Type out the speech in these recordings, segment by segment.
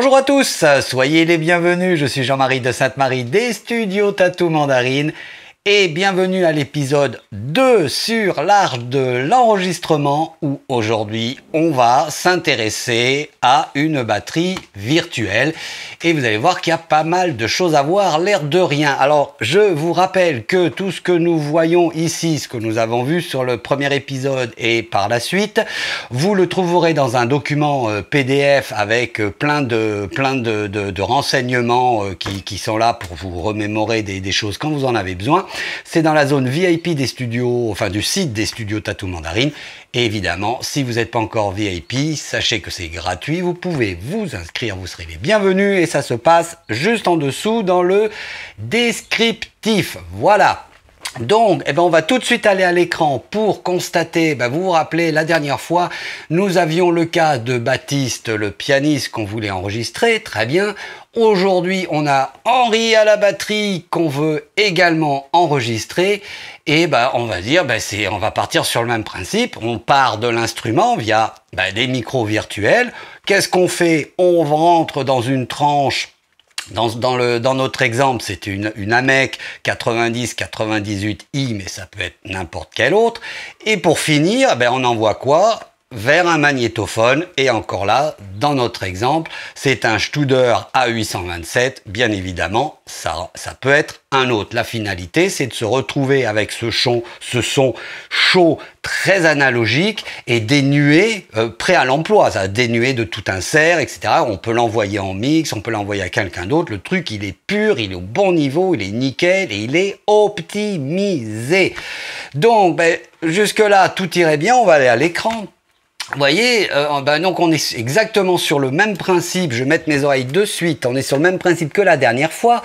Bonjour à tous, soyez les bienvenus, je suis Jean-Marie de Sainte-Marie des studios Tatou Mandarine et bienvenue à l'épisode 2 sur l'art de l'enregistrement où aujourd'hui on va s'intéresser à une batterie virtuelle et vous allez voir qu'il y a pas mal de choses à voir, l'air de rien. Alors je vous rappelle que tout ce que nous voyons ici, ce que nous avons vu sur le premier épisode et par la suite, vous le trouverez dans un document euh, PDF avec euh, plein de, plein de, renseignements euh, qui, sont là pour vous remémorer des choses quand vous en avez besoin. C'est dans la zone VIP des studios, enfin du site des studios Tatou Mandarin. Et évidemment, si vous n'êtes pas encore VIP, sachez que c'est gratuit. Vous pouvez vous inscrire, vous serez les bienvenus. Et ça se passe juste en dessous dans le descriptif. Voilà. Donc, eh ben, on va tout de suite aller à l'écran pour constater, ben, vous vous rappelez, la dernière fois, nous avions le cas de Baptiste, le pianiste qu'on voulait enregistrer, très bien, Aujourd'hui, on a Henri à la batterie qu'on veut également enregistrer. Et ben on va dire, bah, on va partir sur le même principe. On part de l'instrument via bah, des micros virtuels. Qu'est-ce qu'on fait On rentre dans une tranche dans, le, dans, notre exemple, c'est une, une AMEC 90-98i, mais ça peut être n'importe quelle autre. Et pour finir, ben on envoie quoi vers un magnétophone. Et encore là, dans notre exemple, c'est un Studer A827. Bien évidemment, ça, ça peut être un autre. La finalité, c'est de se retrouver avec ce, son, ce son chaud, très analogique et dénué, euh, prêt à l'emploi, ça dénué de tout insert, etc. On peut l'envoyer en mix, on peut l'envoyer à quelqu'un d'autre. Le truc, il est pur, il est au bon niveau, il est nickel et il est optimisé. Donc, ben, jusque-là, tout irait bien. On va aller à l'écran. Vous voyez, euh, ben, donc on est exactement sur le même principe, je vais mettre mes oreilles de suite, on est sur le même principe que la dernière fois.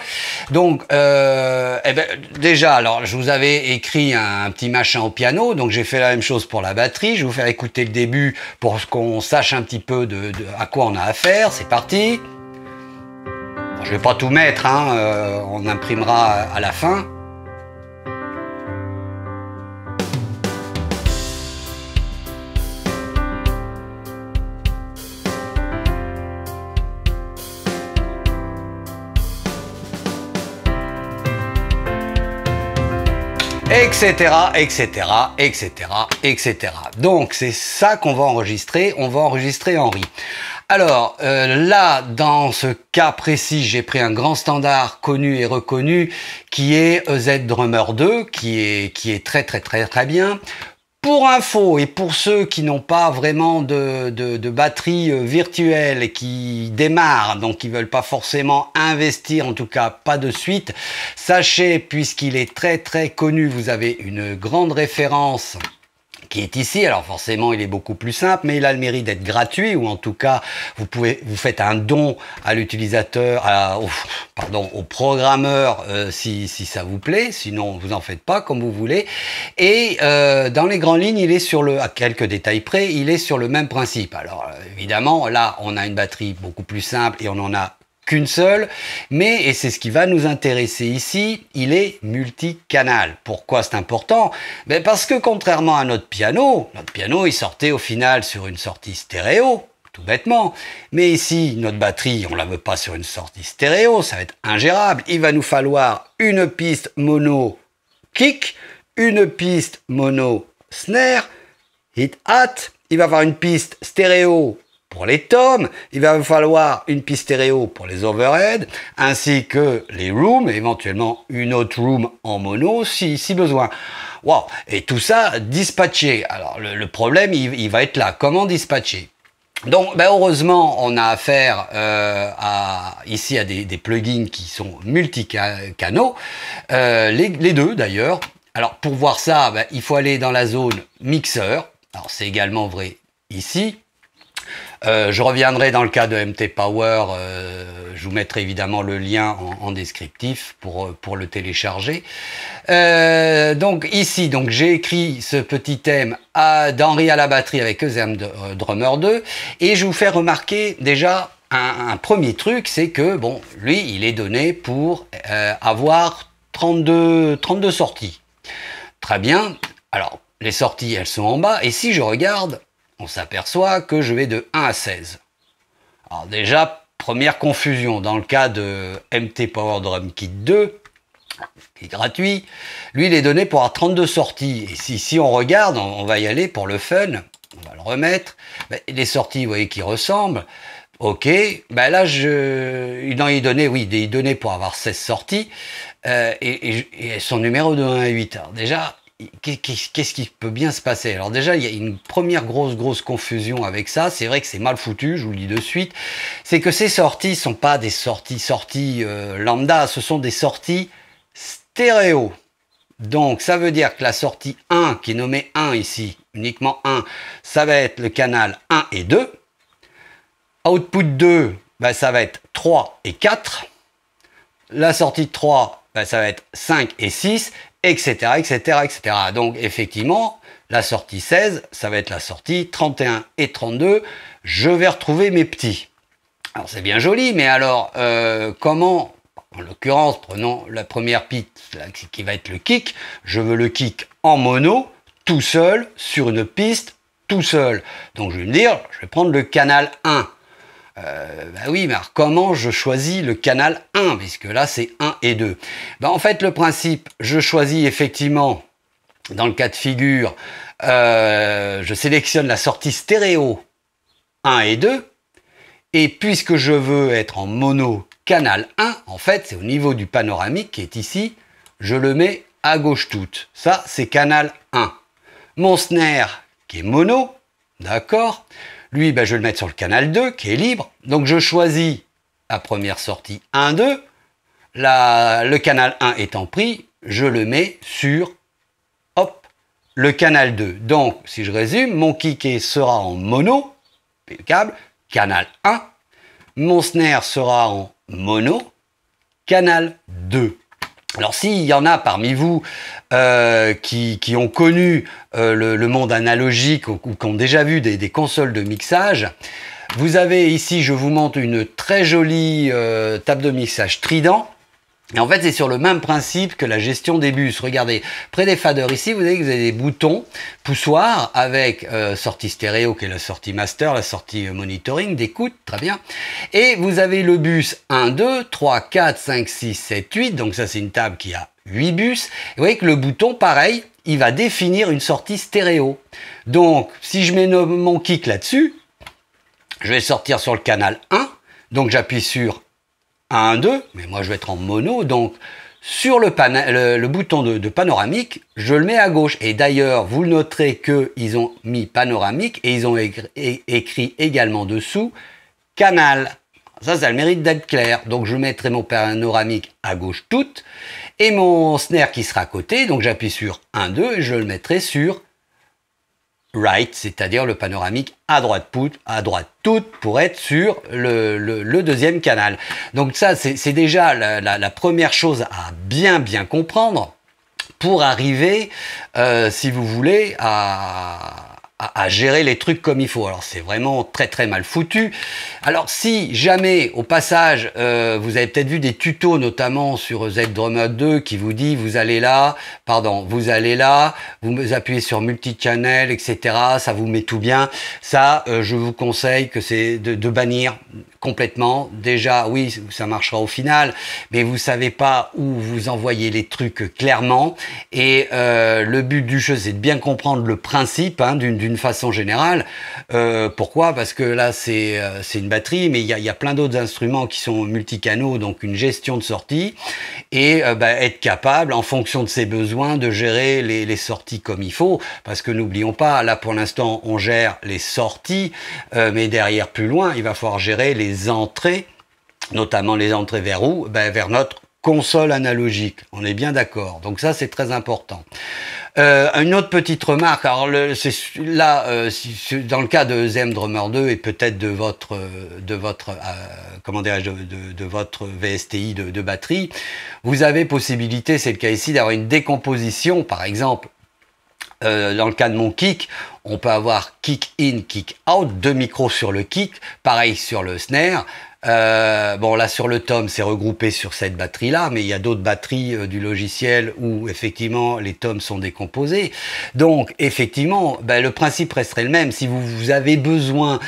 Donc, euh, eh ben, déjà, alors je vous avais écrit un, petit machin au piano, donc j'ai fait la même chose pour la batterie, je vais vous faire écouter le début pour qu'on sache un petit peu de, à quoi on a affaire, c'est parti. Je je vais pas tout mettre, hein. euh, on imprimera à la fin. etc., etc., etc., etc. Donc c'est ça qu'on va enregistrer, on va enregistrer Henri. Alors euh, là, dans ce cas précis, j'ai pris un grand standard connu et reconnu qui est e Z Drummer 2, qui est, qui est très très très très bien. Pour info et pour ceux qui n'ont pas vraiment de, batterie euh, virtuelle et qui démarrent, donc qui veulent pas forcément investir, en tout cas pas de suite, sachez, puisqu'il est très très connu, vous avez une grande référence est ici. Alors forcément, il est beaucoup plus simple, mais il a le mérite d'être gratuit, ou en tout cas, vous, pouvez, vous faites un don à l'utilisateur, pardon, au programmeur euh, si, si, ça vous plaît, sinon vous en faites pas comme vous voulez. Et euh, dans les grandes lignes, il est sur le, à quelques détails près, il est sur le même principe. Alors euh, évidemment, là, on a une batterie beaucoup plus simple et on en a qu'une seule, mais, et c'est ce qui va nous intéresser ici, il est multicanal. Pourquoi c'est important ben, Parce que contrairement à notre piano, notre piano il sortait au final sur une sortie stéréo, tout bêtement. Mais ici, notre batterie, on la veut pas sur une sortie stéréo, ça va être ingérable. Il va nous falloir une piste mono kick, une piste mono snare, hit hat, il va avoir une piste stéréo pour les tomes, il va falloir une piste stéréo pour les overheads, ainsi que les rooms, éventuellement une autre room en mono si, si besoin. Wow. Et tout ça dispatché. Alors le, problème, il, va être là. Comment dispatcher donc, ben heureusement, on a affaire euh, à, ici à des, plugins qui sont multicanaux. Euh, les, deux d'ailleurs. Alors, pour voir ça, ben, il faut aller dans la zone mixeur. Alors, c'est également vrai ici. Euh, je reviendrai dans le cas de MT Power, euh, je vous mettrai évidemment le lien en, descriptif pour, euh, pour le télécharger. donc ici, donc j'ai écrit ce petit thème d'Henri à la batterie avec Eusem Drummer 2 et je vous fais remarquer déjà un, un premier truc, c'est que bon, lui, il est donné pour avoir 32, 32 sorties. Très bien. Alors, les sorties, elles sont en bas. Et si je regarde, s'aperçoit que je vais de 1 à 16. Alors déjà, première confusion, dans le cas de MT Power Drum Kit 2, qui est gratuit, lui il est donné pour avoir 32 sorties. Et si, si on regarde, on, va y aller pour le fun, on va le remettre, les sorties, vous voyez, qui ressemblent, Ok, ben là, je, il en est donné, oui, il données pour avoir 16 sorties, euh, et, son numéro de 1 à 8. heures déjà, qu'est-ce qui peut bien se passer Alors déjà, il y a une première grosse, grosse confusion avec ça. C'est vrai que c'est mal foutu, je vous le dis de suite. C'est que ces sorties sont pas des sorties, sorties euh, lambda, ce sont des sorties stéréo. Donc ça veut dire que la sortie 1, qui est nommée 1 ici, uniquement 1, ça va être le canal 1 et 2. Output 2, ben, ça va être 3 et 4. La sortie 3, ben, ça va être 5 et 6 etc., etc., etc. Donc effectivement, la sortie 16, ça va être la sortie 31 et 32, je vais retrouver mes petits. Alors c'est bien joli, mais alors euh, comment, en l'occurrence, prenons la première piste qui va être le kick, je veux le kick en mono, tout seul, sur une piste, tout seul. Donc je vais me dire, je vais prendre le canal 1. Euh, bah oui, mais comment je choisis le canal 1 Puisque là, c'est 1 et 2. Bah, en fait, le principe, je choisis effectivement, dans le cas de figure, euh, je sélectionne la sortie stéréo 1 et 2. Et puisque je veux être en mono canal 1, en fait, c'est au niveau du panoramique qui est ici, je le mets à gauche toute. Ça, c'est canal 1. Mon snare, qui est mono, d'accord lui, ben, je vais le mettre sur le canal 2, qui est libre. Donc je choisis à première sortie 1, 2. le canal 1 étant pris, je le mets sur le canal 2. Donc, si je résume, mon kicker sera en mono, câble, canal 1. Mon snare sera en mono, canal 2. Alors s'il y en a parmi vous euh, qui, ont connu euh, le, monde analogique ou, qui ont déjà vu des, consoles de mixage, vous avez ici, je vous montre une très jolie euh, table de mixage Trident et en fait, c'est sur le même principe que la gestion des bus. Regardez, près des faders ici, vous avez, vous avez des boutons poussoirs avec euh, sortie stéréo, qui est la sortie master, la sortie euh, monitoring, d'écoute, très bien. Et vous avez le bus 1, 2, 3, 4, 5, 6, 7, 8. Donc ça, c'est une table qui a 8 bus. vous voyez que le bouton, pareil, il va définir une sortie stéréo. Donc, si je mets mon kick là-dessus, je vais sortir sur le canal 1. Donc j'appuie sur 1, 2, mais moi je vais être en mono, donc sur le, le bouton de, panoramique, je le mets à gauche. Et d'ailleurs, vous noterez qu'ils ont mis panoramique et ils ont écrit également dessous canal. Ça, ça a le mérite d'être clair. Donc, je mettrai mon panoramique à gauche toute et mon snare qui sera à côté. Donc, j'appuie sur 1, 2 et je le mettrai sur right, c'est-à-dire le panoramique à droite, put, à droite toute pour être sur le, deuxième canal. Donc ça, c'est déjà la, première chose à bien bien comprendre pour arriver, euh, si vous voulez, à, à, gérer les trucs comme il faut. Alors c'est vraiment très très mal foutu. Alors si jamais au passage euh, vous avez peut-être vu des tutos notamment sur z 2 qui vous dit vous allez là, pardon, vous allez là, vous appuyez sur multi-channel, etc. Ça vous met tout bien. Ça, euh, je vous conseille que c'est de, bannir complètement. Déjà, oui, ça marchera au final, mais vous savez pas où vous envoyez les trucs clairement. Et euh, le but du jeu, c'est de bien comprendre le principe hein, d'une façon générale. Euh, pourquoi Parce que là, c'est euh, une batterie, mais il y a, plein d'autres instruments qui sont multicanaux, donc une gestion de sortie, et euh, bah, être capable, en fonction de ses besoins, de gérer les, sorties comme il faut. Parce que n'oublions pas, là, pour l'instant, on gère les sorties, mais derrière, plus loin, il va falloir gérer les entrées notamment les entrées vers où bah, Vers notre console analogique. On est bien d'accord. Donc ça, c'est très important. Euh, une autre petite remarque. Alors le, là, euh, dans le cas de Zem Drummer 2 et peut-être de votre, euh, de votre, de, votre VSTI de, de, batterie, vous avez possibilité, c'est le cas ici, d'avoir une décomposition, par exemple. dans le cas de mon kick, on peut avoir kick in, kick out, deux micros sur le kick, pareil sur le snare, euh, bon, là, sur le tome, c'est regroupé sur cette batterie-là, mais il y a d'autres batteries euh, du logiciel où, effectivement, les tomes sont décomposés. Donc, effectivement, ben, le principe resterait le même. Si vous, avez besoin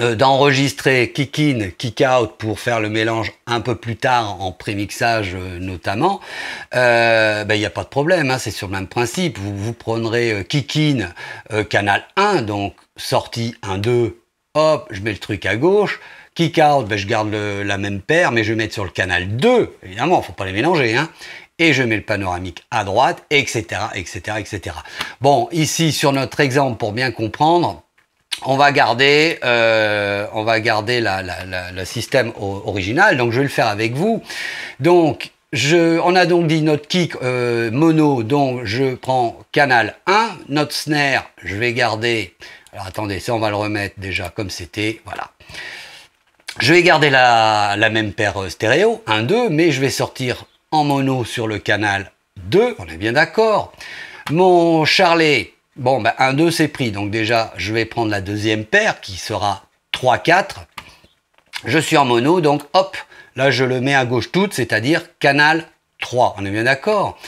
euh, d'enregistrer kick-in, kick-out pour faire le mélange un peu plus tard en prémixage mixage notamment, ben, il n'y a pas de problème, hein, c'est sur le même principe. Vous, vous prendrez kick-in canal 1, donc sortie 1, 2, hop, je mets le truc à gauche, Kick-out, ben, je garde la même paire, mais je vais mettre sur le canal 2, évidemment, faut pas les mélanger. Hein et je mets le panoramique à droite, etc., etc., etc. Bon, ici, sur notre exemple, pour bien comprendre, on va garder, euh, on va garder le système original, donc je vais le faire avec vous. Donc, je, on a donc dit notre kick euh, mono, donc je prends canal 1, notre snare, je vais garder, alors attendez, ça on va le remettre déjà comme c'était, voilà. Je vais garder la, même paire euh, stéréo, 1-2, mais je vais sortir en mono sur le canal 2, on est bien d'accord. Mon charlet, bon, ben 1-2 c'est pris, donc déjà je vais prendre la deuxième paire qui sera 3-4. Je suis en mono, donc hop, là je le mets à gauche toute, c'est-à-dire canal 3, on est bien d'accord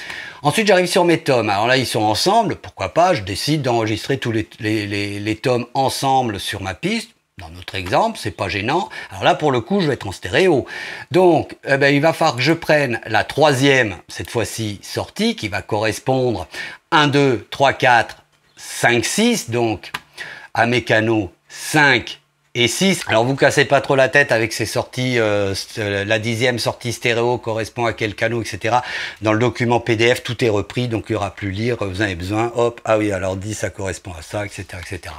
Ensuite, j'arrive sur mes tomes. Alors là, ils sont ensemble, pourquoi pas, je décide d'enregistrer tous les, les, les, tomes ensemble sur ma piste. Dans notre exemple, ce n'est pas gênant. Alors là, pour le coup, je vais être en stéréo. Donc, eh ben, il va falloir que je prenne la troisième, cette fois-ci, sortie, qui va correspondre 1, 2, 3, 4, 5, 6, donc à mes canaux 5, et 6. Alors vous cassez pas trop la tête avec ces sorties, euh, la dixième sortie stéréo correspond à quel canot, etc. Dans le document PDF, tout est repris, donc il n'y aura plus lire, vous en avez besoin, hop, ah oui, alors 10, ça correspond à ça, etc. etc.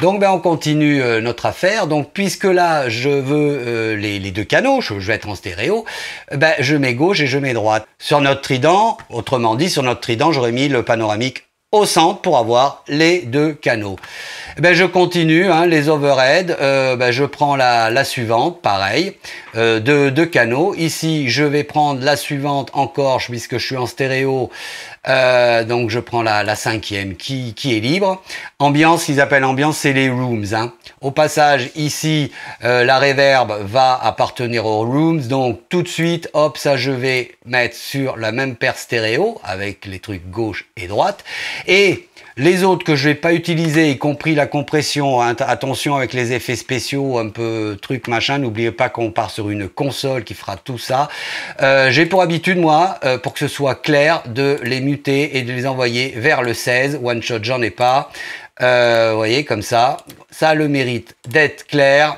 Donc ben, on continue euh, notre affaire. Donc puisque là, je veux euh, les, deux canaux, je, je, vais être en stéréo, ben, je mets gauche et je mets droite. Sur notre trident, autrement dit, sur notre trident, j'aurais mis le panoramique au centre pour avoir les deux canaux. Eh ben, je continue, hein, les overheads, euh, ben, je prends la, la suivante, pareil, euh, de deux canaux. Ici, je vais prendre la suivante en corche puisque je suis en stéréo euh, donc je prends la, cinquième qui, qui, est libre. Ambiance, ils appellent ambiance, c'est les rooms. Hein. Au passage, ici, euh, la reverb va appartenir aux rooms. Donc tout de suite, hop, ça je vais mettre sur la même paire stéréo avec les trucs gauche et droite. Et les autres que je vais pas utiliser, y compris la compression, attention avec les effets spéciaux, un peu truc machin, n'oubliez pas qu'on part sur une console qui fera tout ça. Euh, j'ai pour habitude, moi, euh, pour que ce soit clair, de les muter et de les envoyer vers le 16. One shot, j'en ai pas. Euh, vous voyez, comme ça. Ça a le mérite d'être clair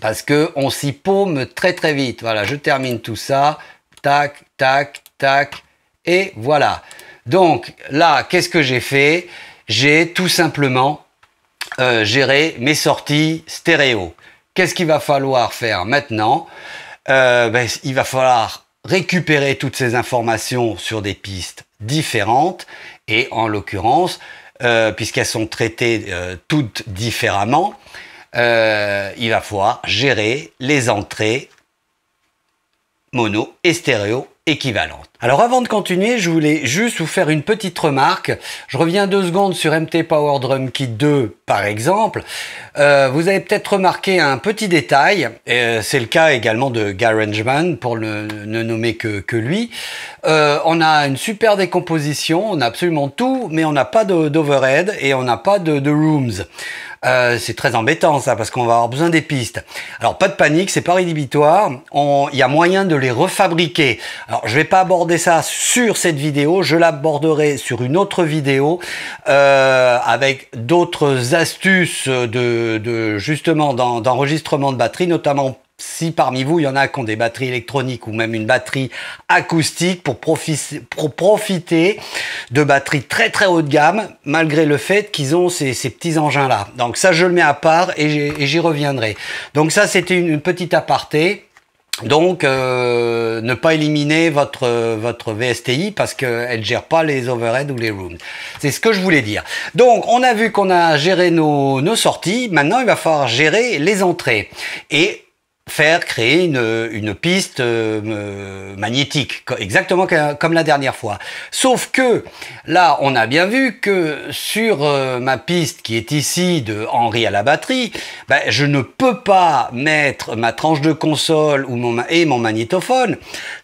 parce que on s'y paume très très vite. Voilà, je termine tout ça. Tac, tac, tac. Et voilà. Donc là, qu'est-ce que j'ai fait J'ai tout simplement euh, géré mes sorties stéréo. Qu'est-ce qu'il va falloir faire maintenant euh, ben, Il va falloir récupérer toutes ces informations sur des pistes différentes et en l'occurrence, euh, puisqu'elles sont traitées toutes différemment, il va falloir gérer les entrées mono et stéréo équivalente. Alors avant de continuer, je voulais juste vous faire une petite remarque. Je reviens deux secondes sur MT Power Drum Kit 2 par exemple. Euh, vous avez peut-être remarqué un petit détail, euh, c'est le cas également de GarageBand pour le, ne nommer que, que lui. Euh, on a une super décomposition, on a absolument tout, mais on n'a pas d'overhead et on n'a pas de, rooms. c'est très embêtant ça parce qu'on va avoir besoin des pistes. Alors pas de panique, c'est pas rédhibitoire. Il y a moyen de les refabriquer. Alors, je ne vais pas aborder ça sur cette vidéo, je l'aborderai sur une autre vidéo euh, avec d'autres astuces de, de justement d'enregistrement de batterie, notamment si parmi vous, il y en a qui ont des batteries électroniques ou même une batterie acoustique pour, profiter de batteries très très haut de gamme, malgré le fait qu'ils ont ces, petits engins-là. Donc ça, je le mets à part et j'y reviendrai. Donc ça, c'était une petite aparté. Donc, euh, ne pas éliminer votre votre VSTI parce qu'elle gère pas les overheads ou les rooms. C'est ce que je voulais dire. Donc, on a vu qu'on a géré nos, nos sorties. Maintenant, il va falloir gérer les entrées. Et faire créer une, une piste euh, magnétique, exactement comme la dernière fois. Sauf que là, on a bien vu que sur euh, ma piste qui est ici de Henri à la batterie, ben, je ne peux pas mettre ma tranche de console ou mon, et mon magnétophone,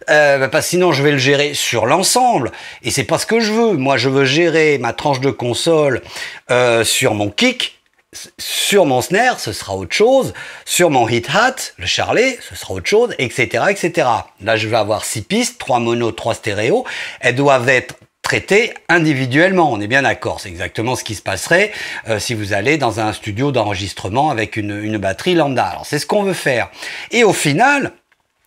euh, ben, parce sinon je vais le gérer sur l'ensemble, et c'est pas ce que je veux. Moi, je veux gérer ma tranche de console sur mon kick, sur mon snare, ce sera autre chose, sur mon hit hat, le charlet, ce sera autre chose, etc., etc. Là, je vais avoir six pistes, trois mono, trois stéréo. Elles doivent être traitées individuellement. On est bien d'accord. C'est exactement ce qui se passerait euh, si vous allez dans un studio d'enregistrement avec une, batterie lambda. Alors, c'est ce qu'on veut faire. Et au final,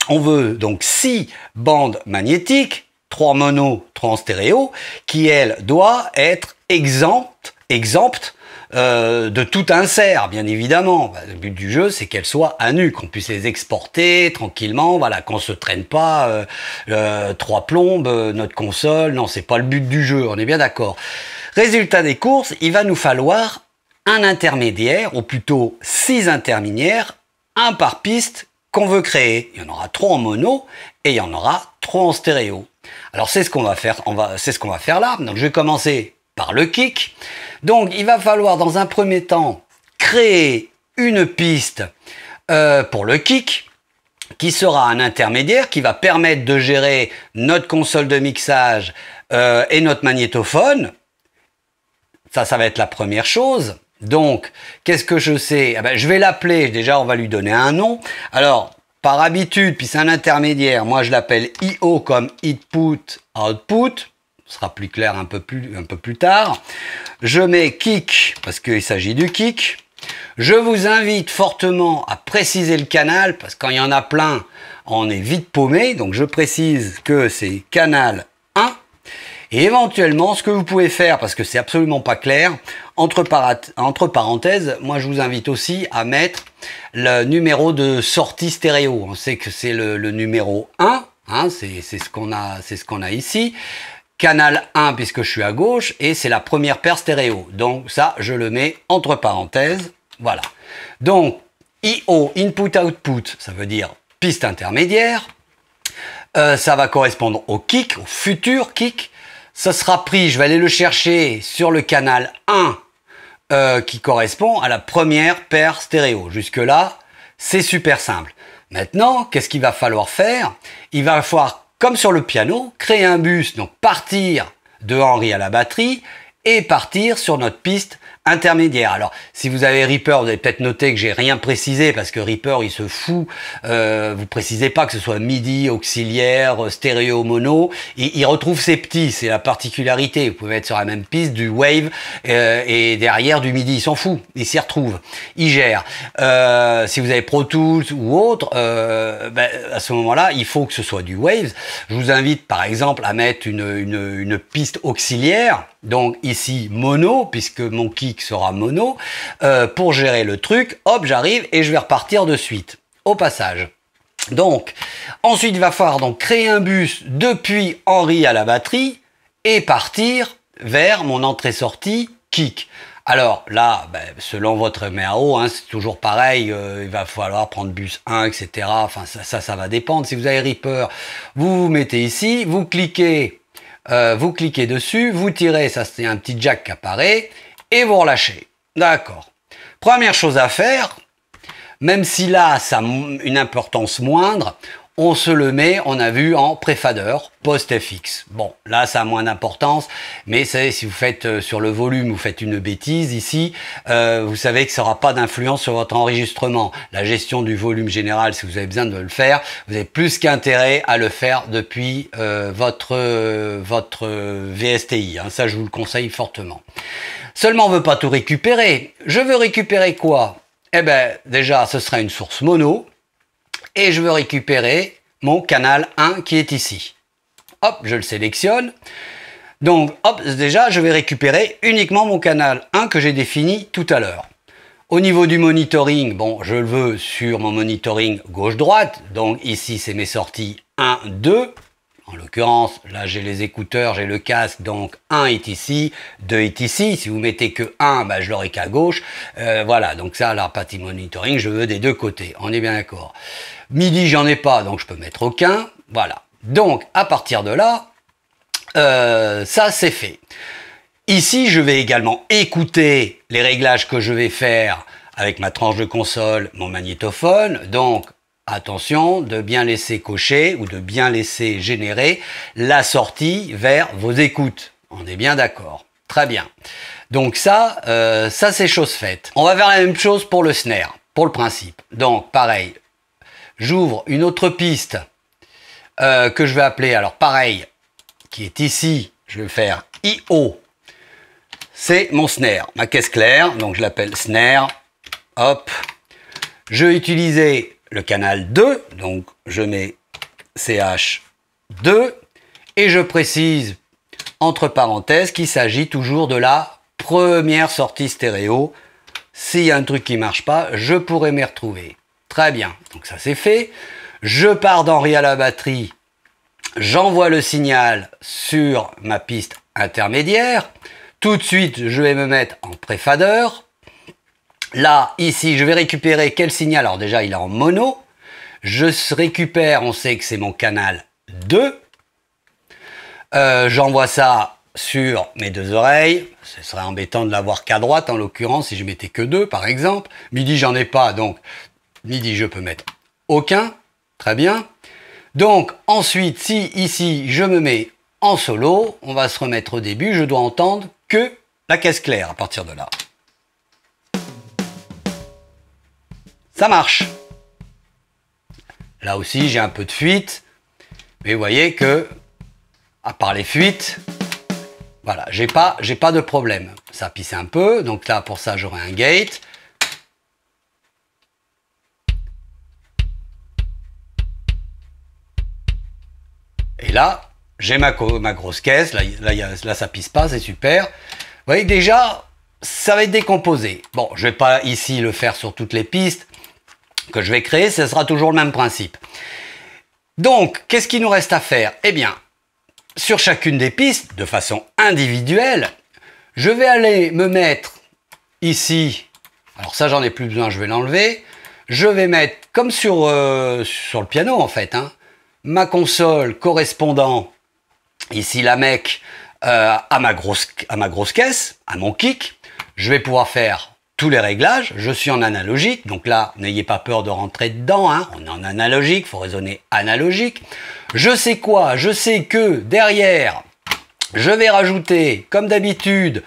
on veut donc six bandes magnétiques, trois mono, trois stéréo, qui elles doivent être exemptes, exemptes euh, de tout insert, bien évidemment. Bah, le but du jeu, c'est qu'elles soient à nu, qu'on puisse les exporter tranquillement, voilà, qu'on se traîne pas euh, euh, trois plombes, notre console. Non, c'est pas le but du jeu, on est bien d'accord. Résultat des courses, il va nous falloir un intermédiaire, ou plutôt six intermédiaires, un par piste qu'on veut créer. Il y en aura trois en mono et il y en aura trois en stéréo. Alors c'est ce qu'on va faire, on va, c'est ce qu'on va faire là. Donc je vais commencer par le kick. Donc il va falloir dans un premier temps créer une piste euh, pour le kick qui sera un intermédiaire qui va permettre de gérer notre console de mixage euh, et notre magnétophone. Ça, ça va être la première chose. Donc, qu'est-ce que je sais eh ben, Je vais l'appeler, déjà on va lui donner un nom. Alors, par habitude, puis c'est un intermédiaire, moi je l'appelle IO comme input, output sera plus clair un peu plus, tard. Je mets kick parce qu'il s'agit du kick. Je vous invite fortement à préciser le canal parce que il y en a plein, on est vite paumé. Donc je précise que c'est canal 1. Et éventuellement, ce que vous pouvez faire, parce que c'est absolument pas clair, entre, parenthèses, moi je vous invite aussi à mettre le numéro de sortie stéréo. On sait que c'est le, numéro 1. Hein, c'est ce qu'on a ici canal 1 puisque je suis à gauche et c'est la première paire stéréo. Donc ça, je le mets entre parenthèses. Voilà. Donc IO, input-output, ça veut dire piste intermédiaire. Euh, ça va correspondre au kick, au futur kick. Ça sera pris, je vais aller le chercher sur le canal 1 euh, qui correspond à la première paire stéréo. Jusque-là, c'est super simple. Maintenant, qu'est-ce qu'il va falloir faire Il va falloir comme sur le piano, créer un bus, donc partir de Henri à la batterie et partir sur notre piste intermédiaire. Alors, si vous avez Reaper, vous avez peut-être noté que j'ai rien précisé parce que Reaper, il se fout. Euh, vous précisez pas que ce soit MIDI, auxiliaire, euh, stéréo, mono. Il, il retrouve ses petits, c'est la particularité. Vous pouvez être sur la même piste du wave euh, et derrière du MIDI, il s'en fout, il s'y retrouve, il gère. Euh, si vous avez Pro Tools ou autre, ben, à ce moment-là, il faut que ce soit du wave. Je vous invite par exemple à mettre une, une piste auxiliaire donc ici mono, puisque mon kick sera mono, euh, pour gérer le truc, hop, j'arrive et je vais repartir de suite, au passage. Donc, ensuite, il va falloir donc créer un bus depuis Henri à la batterie et partir vers mon entrée-sortie kick. Alors là, ben, selon votre MAO, hein, c'est toujours pareil, euh, il va falloir prendre bus 1, etc. Enfin, ça, ça, ça va dépendre. Si vous avez Reaper, vous vous mettez ici, vous cliquez euh, vous cliquez dessus, vous tirez, ça c'est un petit jack qui apparaît, et vous relâchez. D'accord. Première chose à faire, même si là, ça a une importance moindre, on se le met, on a vu, en préfadeur, post-FX. Bon, là, ça a moins d'importance, mais c'est si vous faites euh, sur le volume, vous faites une bêtise ici, euh, vous savez que ça n'aura pas d'influence sur votre enregistrement. La gestion du volume général, si vous avez besoin de le faire, vous avez plus qu'intérêt à le faire depuis euh, votre, votre VSTI. Hein. Ça, je vous le conseille fortement. Seulement, on ne veut pas tout récupérer. Je veux récupérer quoi Eh ben, déjà, ce sera une source mono et je veux récupérer mon canal 1 qui est ici. Hop, je le sélectionne. Donc, hop, déjà, je vais récupérer uniquement mon canal 1 que j'ai défini tout à l'heure. Au niveau du monitoring, bon, je le veux sur mon monitoring gauche-droite. Donc ici, c'est mes sorties 1, 2. En l'occurrence, là j'ai les écouteurs, j'ai le casque, donc un est ici, deux est ici. Si vous mettez que un, bah, je l'aurai qu'à gauche. Euh, voilà, donc ça, la partie monitoring, je veux des deux côtés. On est bien d'accord. Midi, j'en ai pas, donc je peux mettre aucun. Voilà. Donc, à partir de là, euh, ça c'est fait. Ici, je vais également écouter les réglages que je vais faire avec ma tranche de console, mon magnétophone. Donc, attention de bien laisser cocher ou de bien laisser générer la sortie vers vos écoutes. On est bien d'accord. Très bien. Donc ça, euh, ça c'est chose faite. On va faire la même chose pour le snare, pour le principe. Donc pareil, j'ouvre une autre piste euh, que je vais appeler, alors pareil, qui est ici, je vais faire IO. C'est mon snare, ma caisse claire, donc je l'appelle snare. Hop, je vais utiliser le canal 2, donc je mets CH2, et je précise entre parenthèses qu'il s'agit toujours de la première sortie stéréo. S'il y a un truc qui ne marche pas, je pourrais m'y retrouver. Très bien, donc ça c'est fait. Je pars d'Henri à la batterie, j'envoie le signal sur ma piste intermédiaire. Tout de suite, je vais me mettre en préfadeur. Là, ici, je vais récupérer quel signal Alors déjà, il est en mono. Je récupère, on sait que c'est mon canal 2. Euh, j'envoie ça sur mes deux oreilles. Ce serait embêtant de l'avoir qu'à droite, en l'occurrence, si je mettais que deux, par exemple. Midi, j'en ai pas, donc midi, je peux mettre aucun. Très bien. Donc, ensuite, si ici, je me mets en solo, on va se remettre au début, je dois entendre que la caisse claire à partir de là. ça marche. Là aussi, j'ai un peu de fuite, mais vous voyez que, à part les fuites, voilà, j'ai pas, pas de problème. Ça pisse un peu, donc là, pour ça, j'aurai un gate. Et là, j'ai ma, ma, grosse caisse, là, là, ça pisse pas, c'est super. Vous voyez déjà, ça va être décomposé. Bon, je vais pas ici le faire sur toutes les pistes, que je vais créer, ce sera toujours le même principe. Donc, qu'est-ce qu'il nous reste à faire Eh bien, sur chacune des pistes, de façon individuelle, je vais aller me mettre ici, alors ça j'en ai plus besoin, je vais l'enlever, je vais mettre, comme sur, euh, sur le piano en fait, hein, ma console correspondant, ici la mec, euh, à, ma grosse, à ma grosse caisse, à mon kick, je vais pouvoir faire tous les réglages. Je suis en analogique, donc là, n'ayez pas peur de rentrer dedans. Hein. On est en analogique, faut raisonner analogique. Je sais quoi Je sais que derrière, je vais rajouter, comme d'habitude,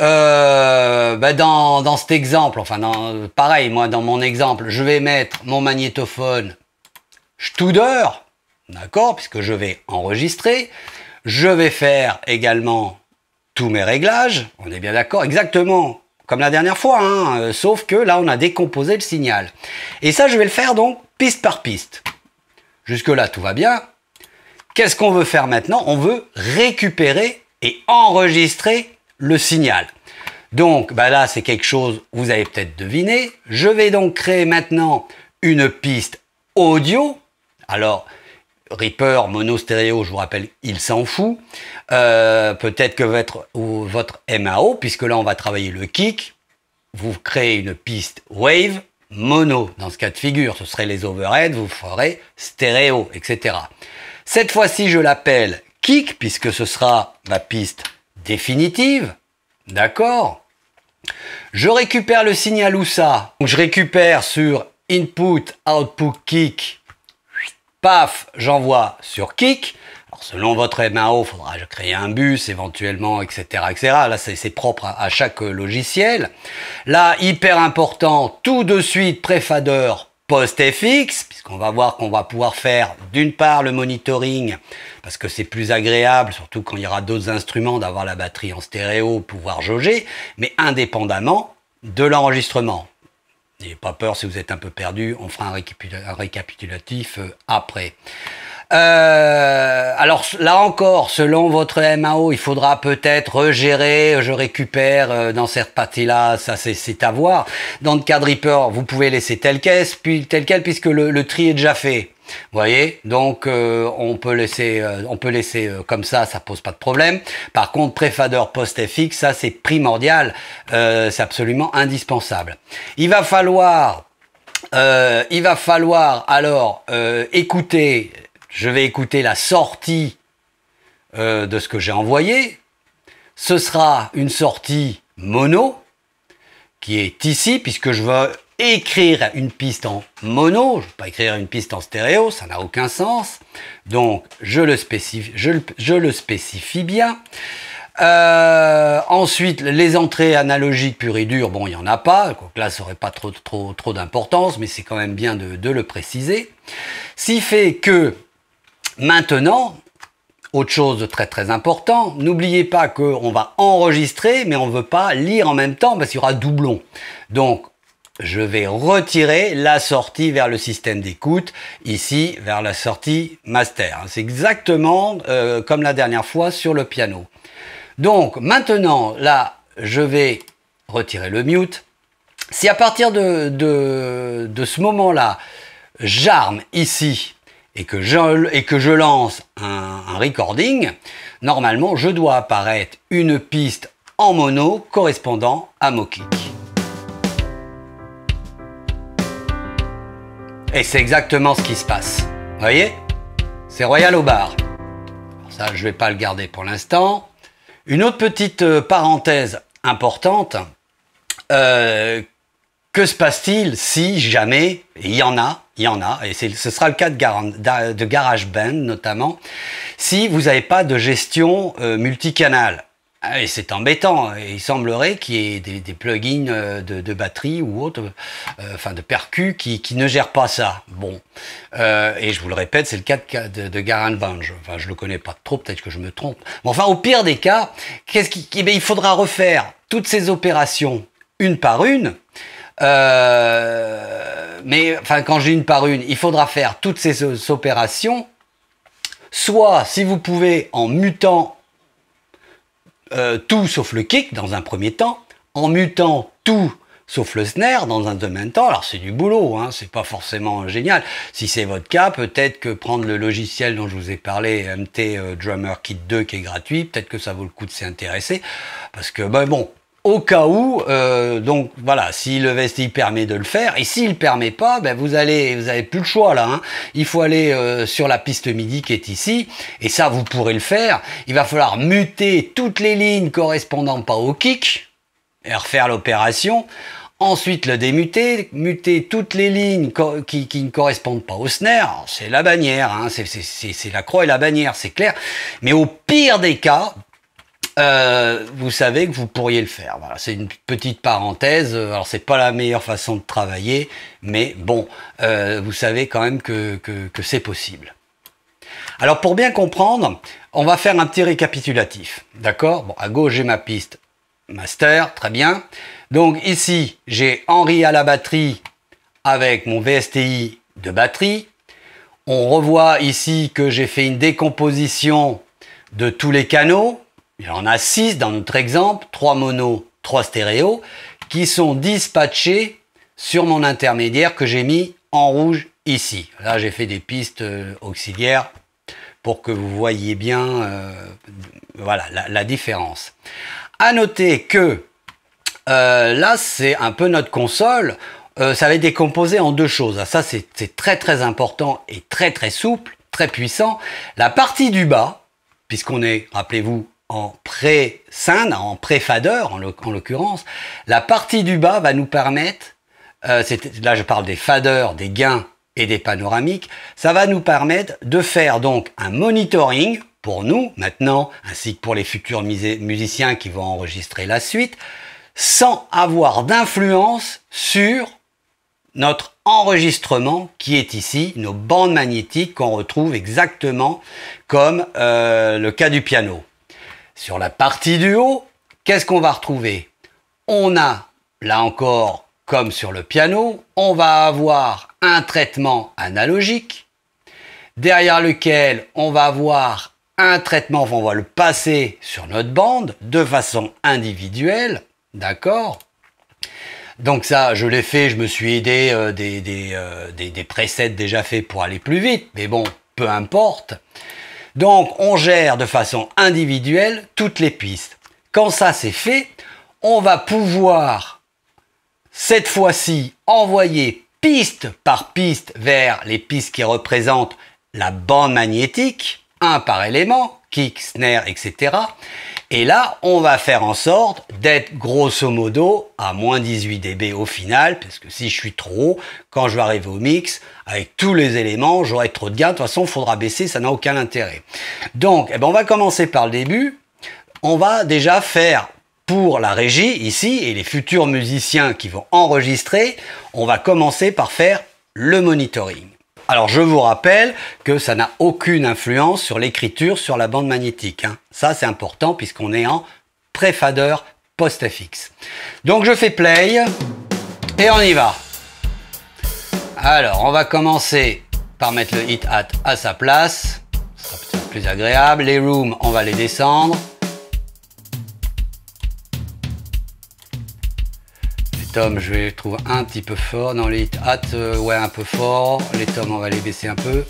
euh, bah dans, dans, cet exemple, enfin dans, pareil, moi dans mon exemple, je vais mettre mon magnétophone Studer, d'accord, puisque je vais enregistrer. Je vais faire également tous mes réglages, on est bien d'accord, exactement comme la dernière fois, hein, euh, sauf que là on a décomposé le signal. Et ça je vais le faire donc piste par piste. Jusque là tout va bien. Qu'est-ce qu'on veut faire maintenant On veut récupérer et enregistrer le signal. Donc bah là c'est quelque chose, vous avez peut-être deviné. Je vais donc créer maintenant une piste audio. Alors Reaper, mono, stéréo, je vous rappelle, il s'en fout. Euh, peut-être que votre, votre MAO, puisque là on va travailler le kick, vous créez une piste wave, mono. Dans ce cas de figure, ce serait les overheads, vous ferez stéréo, etc. Cette fois-ci, je l'appelle kick, puisque ce sera ma piste définitive. D'accord Je récupère le signal où ça. je récupère sur input, output, kick, paf, j'envoie sur kick. Alors selon votre MAO, il faudra créer un bus éventuellement, etc. etc. Là, c'est propre à, chaque logiciel. Là, hyper important, tout de suite, préfader post-FX, puisqu'on va voir qu'on va pouvoir faire d'une part le monitoring, parce que c'est plus agréable, surtout quand il y aura d'autres instruments, d'avoir la batterie en stéréo, pouvoir jauger, mais indépendamment de l'enregistrement. N'ayez pas peur si vous êtes un peu perdu, on fera un, récapitulatif, euh, après. Euh, alors là encore, selon votre MAO, il faudra peut-être regérer, je récupère euh, dans cette partie-là, ça c'est à voir. Dans le cadre Reaper, vous pouvez laisser telle quel, puis telle puisque le tri est déjà fait. Vous voyez Donc euh, on peut laisser, euh, on peut laisser euh, comme ça, ça pose pas de problème. Par contre, préfader post-FX, ça c'est primordial, c'est absolument indispensable. Il va falloir, il va falloir alors écouter, je vais écouter la sortie de ce que j'ai envoyé. Ce sera une sortie mono qui est ici puisque je veux écrire une piste en mono, je ne pas écrire une piste en stéréo, ça n'a aucun sens. Donc je le spécifie, je le, spécifie bien. Euh, ensuite, les entrées analogiques pures et dures, bon, il n'y en a pas, donc là, ça n'aurait pas trop, trop, trop d'importance, mais c'est quand même bien de, le préciser. Ce fait que, maintenant, autre chose de très très important, n'oubliez pas qu'on va enregistrer, mais on ne veut pas lire en même temps parce qu'il y aura doublon. Donc je vais retirer la sortie vers le système d'écoute, ici vers la sortie master. C'est exactement euh, comme la dernière fois sur le piano. Donc maintenant, là, je vais retirer le mute. Si à partir de, ce moment-là, j'arme ici et que je, et que je lance un, un recording, normalement, je dois apparaître une piste en mono correspondant à mon Et c'est exactement ce qui se passe. Vous voyez C'est royal au bar. Ça, je ne vais pas le garder pour l'instant. Une autre petite euh, parenthèse importante. Euh, que se passe-t-il si jamais, il y en a, il y en a, et ce sera le cas de, gar de GarageBand notamment, si vous n'avez pas de gestion euh, multicanal ah, et c'est embêtant. Il semblerait qu'il y ait des, plugins euh, de, batterie ou autre, euh, enfin de percu, qui, ne gèrent pas ça. Bon, euh, et je vous le répète, c'est le cas de, de, de Je Enfin, je le connais pas trop, peut-être que je me trompe. Mais enfin, au pire des cas, qu'est-ce qui, eh ben, il faudra refaire toutes ces opérations une par une. mais enfin, quand j'ai une par une, il faudra faire toutes ces opérations, soit si vous pouvez en mutant euh, tout sauf le kick dans un premier temps, en mutant tout sauf le snare dans un deuxième temps. Alors c'est du boulot, hein, c'est pas forcément génial. Si c'est votre cas, peut-être que prendre le logiciel dont je vous ai parlé, MT euh, Drummer Kit 2 qui est gratuit, peut-être que ça vaut le coup de s'y intéresser. Parce que, ben bon, au cas où, euh, donc voilà, si le vesti permet de le faire, et s'il permet pas, ben vous allez, vous avez plus le choix là. Hein. Il faut aller euh, sur la piste MIDI qui est ici, et ça vous pourrez le faire. Il va falloir muter toutes les lignes correspondant pas au kick et refaire l'opération. Ensuite, le démuter, muter toutes les lignes qui, ne correspondent pas au snare, c'est la bannière, hein, c'est la croix et la bannière, c'est clair. Mais au pire des cas, euh, vous savez que vous pourriez le faire. c'est une petite parenthèse. Euh, alors n'est pas la meilleure façon de travailler, mais bon, euh, vous savez quand même que, c'est possible. Alors pour bien comprendre, on va faire un petit récapitulatif. D'accord Bon, à gauche j'ai ma piste master, très bien. Donc ici j'ai Henri à la batterie avec mon VSTI de batterie. On revoit ici que j'ai fait une décomposition de tous les canaux. Il en a 6 dans notre exemple, trois mono, trois stéréo, qui sont dispatchés sur mon intermédiaire que j'ai mis en rouge ici. Là, j'ai fait des pistes euh, auxiliaires pour que vous voyez bien euh, voilà, la, différence. A noter que euh, là, c'est un peu notre console. ça va être décomposé en deux choses. Ah, ça, c'est très très important et très très souple, très puissant. La partie du bas, puisqu'on est, rappelez-vous, en pré scène en pré-fader en l'occurrence, la partie du bas va nous permettre, euh, là je parle des faders, des gains et des panoramiques, ça va nous permettre de faire donc un monitoring pour nous maintenant, ainsi que pour les futurs musiciens qui vont enregistrer la suite, sans avoir d'influence sur notre enregistrement qui est ici, nos bandes magnétiques qu'on retrouve exactement comme euh, le cas du piano. Sur la partie du haut, qu'est-ce qu'on va retrouver On a, là encore, comme sur le piano, on va avoir un traitement analogique, derrière lequel on va avoir un traitement, on va le passer sur notre bande de façon individuelle, d'accord donc ça, je l'ai fait, je me suis aidé euh, des, euh, des, des presets déjà faits pour aller plus vite, mais bon, peu importe. Donc on gère de façon individuelle toutes les pistes. Quand ça c'est fait, on va pouvoir cette fois-ci envoyer piste par piste vers les pistes qui représentent la bande magnétique, un par élément, snare, etc. Et là, on va faire en sorte d'être grosso modo à moins 18 dB au final, parce que si je suis trop haut, quand je vais arriver au mix, avec tous les éléments, j'aurai trop de gain. De toute façon, il faudra baisser, ça n'a aucun intérêt. Donc, eh ben, on va commencer par le début. On va déjà faire pour la régie ici, et les futurs musiciens qui vont enregistrer, on va commencer par faire le monitoring. Alors je vous rappelle que ça n'a aucune influence sur l'écriture sur la bande magnétique. Hein. Ça c'est important puisqu'on est en préfader post-FX. Donc je fais play et on y va. Alors on va commencer par mettre le hit hat à sa place. Ce sera peut-être plus agréable. Les rooms on va les descendre. tomes, je les trouve un petit peu fort. dans les hit-hat, euh, ouais, un peu fort. Les tomes, on va les baisser un peu.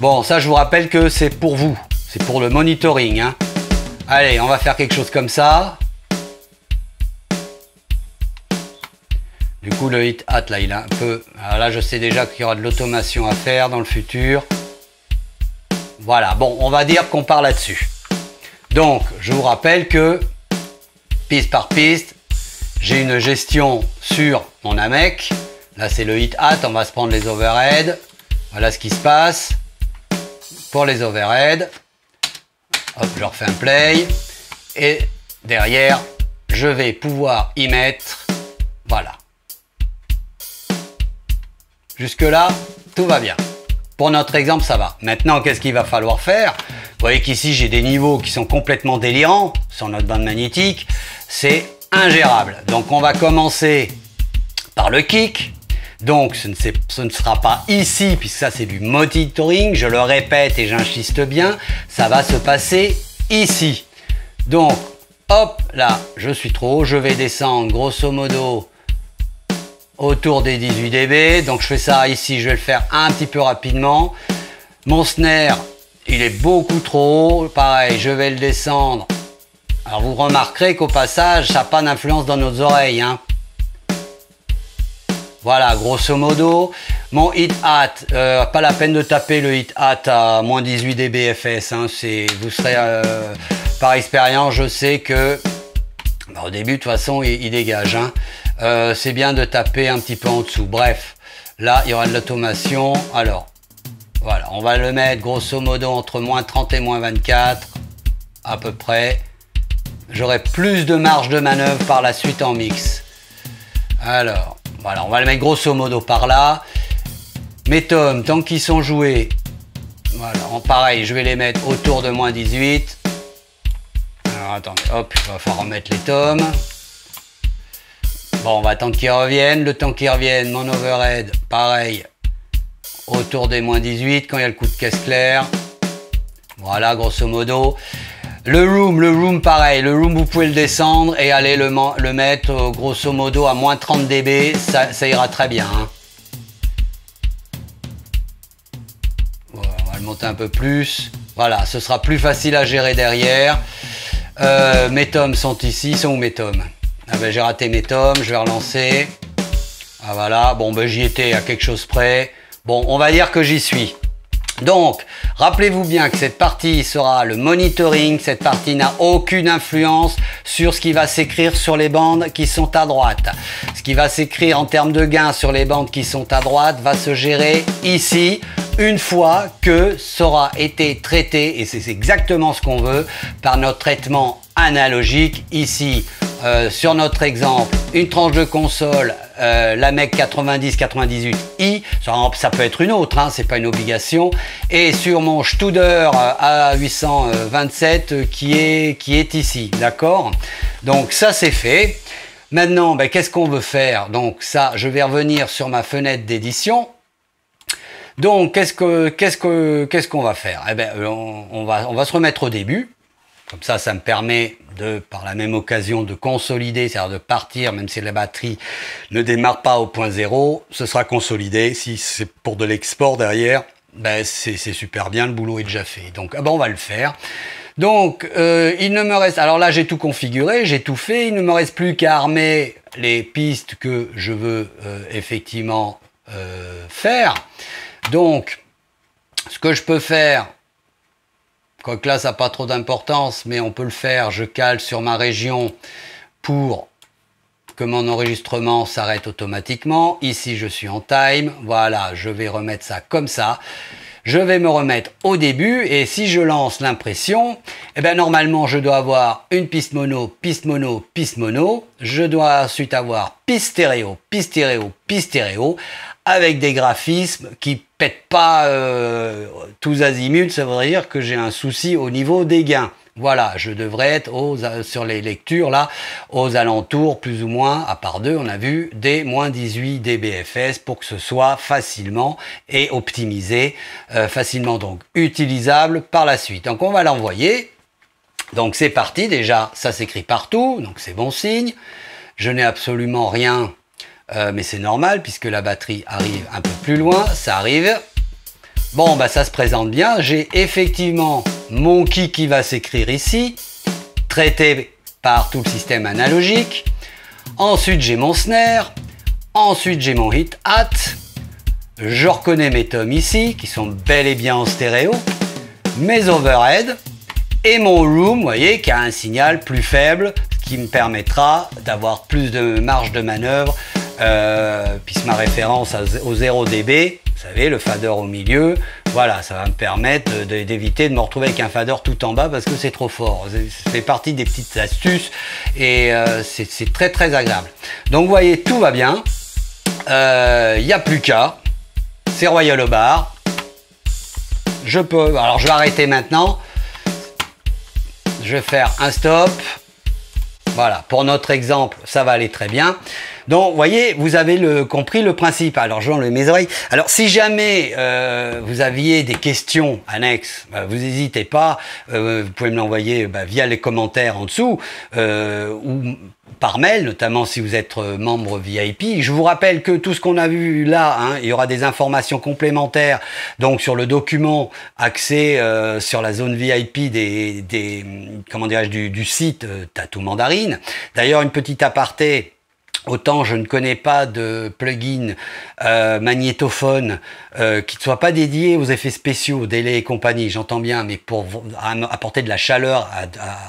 Bon, ça, je vous rappelle que c'est pour vous. C'est pour le monitoring. Hein. Allez, on va faire quelque chose comme ça. Du coup, le hit hat, là, il a un peu... Alors là, je sais déjà qu'il y aura de l'automation à faire dans le futur. Voilà, bon, on va dire qu'on part là-dessus. Donc, je vous rappelle que piste par piste, j'ai une gestion sur mon AMEC. Là, c'est le hit hat. On va se prendre les overheads. Voilà ce qui se passe pour les overheads. Hop, je refais un play. Et derrière, je vais pouvoir y mettre. Voilà. Jusque-là, tout va bien. Pour notre exemple, ça va. Maintenant, qu'est-ce qu'il va falloir faire Vous voyez qu'ici, j'ai des niveaux qui sont complètement délirants sur notre bande magnétique. C'est ingérable. Donc, on va commencer par le kick. Donc, ce ne, sera pas ici, puisque ça, c'est du monitoring. Je le répète et j'insiste bien, ça va se passer ici. Donc, hop, là, je suis trop haut. Je vais descendre, grosso modo, autour des 18 dB. Donc je fais ça ici, je vais le faire un petit peu rapidement. Mon snare, il est beaucoup trop haut. Pareil, je vais le descendre. Alors vous remarquerez qu'au passage, ça n'a pas d'influence dans nos oreilles. Hein. Voilà, grosso modo, mon hit hat, euh, pas la peine de taper le hit hat à moins 18 dB FS. Hein. vous serez, euh, par expérience, je sais que bah, au début, de toute façon, il, dégage. Hein. Euh, c'est bien de taper un petit peu en dessous. Bref, là, il y aura de l'automation. Alors, voilà, on va le mettre grosso modo entre moins 30 et moins 24, à peu près. J'aurai plus de marge de manœuvre par la suite en mix. Alors, voilà, on va le mettre grosso modo par là. Mes tomes, tant qu'ils sont joués, voilà, en pareil, je vais les mettre autour de moins 18. Alors attendez, hop, il va falloir remettre les tomes. Bon, on va attendre qu'ils reviennent. Le temps qu'ils reviennent, mon overhead, pareil. Autour des moins 18 quand il y a le coup de caisse claire. Voilà, grosso modo. Le room, le room pareil, le room vous pouvez le descendre et aller le, mettre euh, grosso modo à moins 30 dB, ça, ira très bien. Hein. on va le monter un peu plus, voilà, ce sera plus facile à gérer derrière. Euh, mes tomes sont ici, sont où mes tomes ah ben, j'ai raté mes tomes, je vais relancer. Ah voilà, bon ben j'y étais à quelque chose près. Bon, on va dire que j'y suis. Donc, rappelez-vous bien que cette partie sera le monitoring, cette partie n'a aucune influence sur ce qui va s'écrire sur les bandes qui sont à droite. Ce qui va s'écrire en termes de gains sur les bandes qui sont à droite va se gérer ici, une fois que ça aura été traité, et c'est exactement ce qu'on veut, par notre traitement analogique ici. Euh, sur notre exemple, une tranche de console, euh, la MEC 90-98i, ça, peut être une autre, hein, c'est pas une obligation. Et sur mon Studer euh, A827 qui est, qui est ici, d'accord Donc ça c'est fait. Maintenant, ben, qu'est-ce qu'on veut faire Donc ça, je vais revenir sur ma fenêtre d'édition. Donc qu'est-ce que qu'est-ce que qu'est-ce qu'on va faire Eh ben, on, va on va se remettre au début. Comme ça, ça me permet de, par la même occasion, de consolider, c'est-à-dire de partir, même si la batterie ne démarre pas au point zéro, ce sera consolidé. Si c'est pour de l'export derrière, ben, c'est super bien, le boulot est déjà fait. Donc, ah ben, on va le faire. Donc, euh, il ne me reste... Alors là, j'ai tout configuré, j'ai tout fait. Il ne me reste plus qu'à armer les pistes que je veux euh, effectivement euh, faire. Donc, ce que je peux faire, Quoique là, ça n'a pas trop d'importance, mais on peut le faire. Je cale sur ma région pour que mon enregistrement s'arrête automatiquement. Ici, je suis en time. Voilà, je vais remettre ça comme ça. Je vais me remettre au début et si je lance l'impression, eh bien, normalement je dois avoir une piste mono, piste mono, piste mono. Je dois ensuite avoir piste stéréo, piste stéréo, piste stéréo avec des graphismes qui pètent pas euh, tous azimuts, ça voudrait dire que j'ai un souci au niveau des gains. Voilà, je devrais être sur les lectures là, aux alentours plus ou moins, à part deux, on a vu, des moins 18 dBFS pour que ce soit facilement et optimisé, euh, facilement donc utilisable par la suite. Donc on va l'envoyer. Donc c'est parti déjà, ça s'écrit partout, donc c'est bon signe. Je n'ai absolument rien euh, mais c'est normal puisque la batterie arrive un peu plus loin, ça arrive. Bon, bah ça se présente bien. J'ai effectivement mon ki qui va s'écrire ici, traité par tout le système analogique. Ensuite, j'ai mon snare. Ensuite, j'ai mon hit hat. Je reconnais mes tomes ici, qui sont bel et bien en stéréo. Mes overheads. Et mon room, vous voyez, qui a un signal plus faible, qui me permettra d'avoir plus de marge de manœuvre euh, puis ma référence au 0dB, vous savez, le fader au milieu, voilà, ça va me permettre d'éviter de me retrouver avec un fader tout en bas parce que c'est trop fort. c'est partie des petites astuces et euh, c'est très très agréable. Donc vous voyez, tout va bien. Il euh, n'y a plus qu'à. C'est Royal au bar. Je peux. Alors je vais arrêter maintenant. Je vais faire un stop. Voilà, pour notre exemple, ça va aller très bien. Donc, vous voyez, vous avez compris le principe. Alors, je le mes oreilles. Alors, si jamais euh, vous aviez des questions annexes, bah, vous n'hésitez pas. Euh, vous pouvez me l'envoyer bah, via les commentaires en dessous euh, ou par mail, notamment si vous êtes euh, membre VIP. Je vous rappelle que tout ce qu'on a vu là, hein, il y aura des informations complémentaires donc sur le document axé euh, sur la zone VIP des, des comment dirais-je du, du site euh, Tatou Mandarine. D'ailleurs, une petite aparté. Autant je ne connais pas de plugin euh, magnétophone euh, qui ne soit pas dédié aux effets spéciaux, délais et compagnie, j'entends bien, mais pour apporter de la chaleur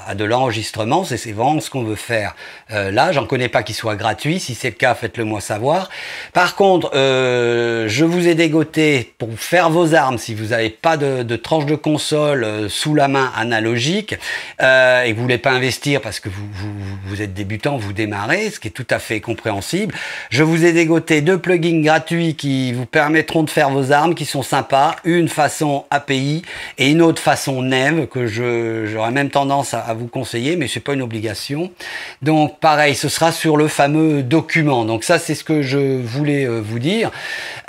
à, de l'enregistrement, c'est vraiment ce qu'on veut faire. Euh, là, j'en connais pas qui soit gratuit. Si c'est le cas, faites-le moi savoir. Par contre, je vous ai dégoté pour faire vos armes si vous n'avez pas de, tranche de console sous la main analogique et que vous ne voulez pas investir parce que vous êtes débutant, vous démarrez, ce qui est tout à fait compréhensible. Je vous ai dégoté deux plugins gratuits qui vous permettront de faire vos armes, qui sont sympas. Une façon API et une autre façon NEV que j'aurais même tendance à, vous conseiller, mais c'est pas une obligation. Donc pareil, ce sera sur le fameux document. Donc ça, c'est ce que je voulais euh, vous dire.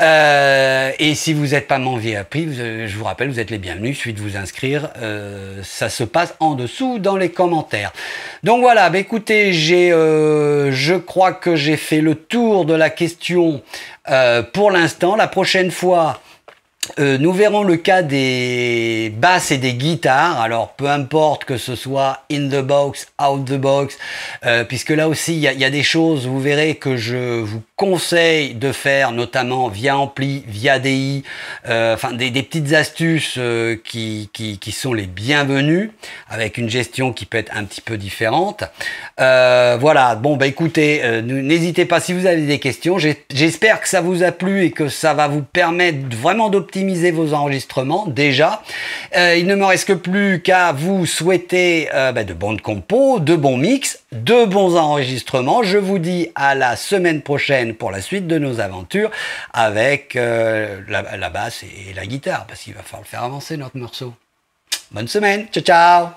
Euh, et si vous n'êtes pas à prix, euh, je vous rappelle, vous êtes les bienvenus. suite de vous inscrire. ça se passe en dessous dans les commentaires. Donc voilà, bah, écoutez, j'ai, je crois que que j'ai fait le tour de la question euh, pour l'instant. La prochaine fois, euh, nous verrons le cas des basses et des guitares. Alors, peu importe que ce soit in the box, out the box, euh, puisque là aussi, il y, a des choses, vous verrez, que je vous conseille de faire, notamment via Ampli, via DI, euh, enfin, des, petites astuces qui, qui, sont les bienvenues, avec une gestion qui peut être un petit peu différente. voilà, bon, bah écoutez, n'hésitez pas si vous avez des questions. J'espère que ça vous a plu et que ça va vous permettre vraiment d'optimiser vos enregistrements déjà. Euh, il ne me reste que plus qu'à vous souhaiter euh, bah, de bonnes compos, de bons mix, de bons enregistrements. Je vous dis à la semaine prochaine pour la suite de nos aventures avec euh, la, basse et, la guitare, parce qu'il va falloir faire avancer notre morceau. Bonne semaine, ciao ciao